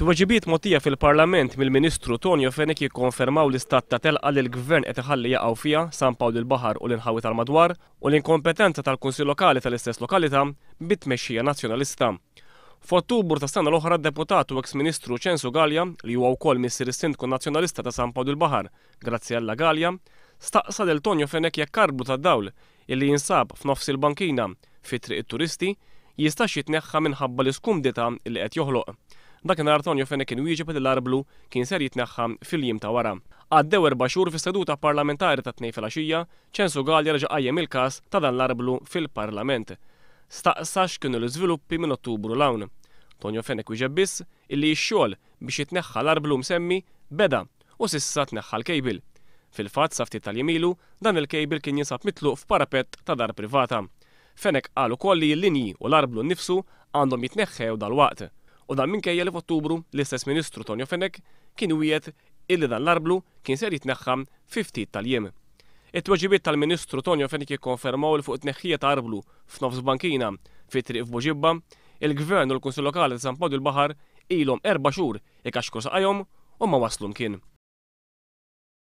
Tweġibiet motija fil-Parlament mill-Ministru Tonio Fenek jikkonfermaw l-istat ta' telqa li l-Gvern qed iħalli jaqgħu fiha San Pawl il-Baħar u l-inħawi tal-madwar u l-inkompetenza tal kunsill Lokali tal-istess lokalità bit-tmexxija nazzjonalista. F'Ottubru ta' sena l-oħra deputat u ex-Ministru Ċensu Galja li huwa wkoll missier is-Sindku Nazzjonalista ta' San Pawl il-Baħar, Alla Galja, staqsa del Tonio Fenek jekk karbu ta' dawl illi jinsab f'nofs il-bankina fit-triq it-turisti jistax jitneħħa minħabba l-iskumdita li qed joħloq Dakinhar Tonio Fene kien wieġeb l-arblu kien ser jitneħħam fil-jiem ta' wara. Għaddew erba' xhur fis-seduta parlamentari ta' tnej filgħaxija, ċensu Galja reġa' qajjem il-każ ta' dan l-arblu fil-Parlament. Staqsax kienu l-iżviluppi minn Ottubru l-hawn. Tonio Fenek wieġeb biss illi x-xogħol biex jitneħħa l-arblu msemmi beda u sissa tneħħa l-kejbil. Fil-fatt safti tal-jemilu, dan il-kejbil kien jinsab mitluq f'parapet ta' dar privata. Fenek qal ukoll li l-linji u l-arblu nnifsu għandhom jitneħħew dal-waqt. U dan minkejja li f'Ottubru l-istess Ministru Tonio Fenek kien wiet illi dan l-arblu kien ser jitneħħam 50 tal-jiem. It-tweġibiet tal-Ministru Tonio Fenek jikkonfermaw il fuq it-neħħija ta' arblu f'nofs bankina fi triq f'Boġibba, il-Gvern u l-Kunsil Lokali ta' San Pawlu l-Baħar ilhom erba' xhur ikaxku saqajhom u ma waslu kien.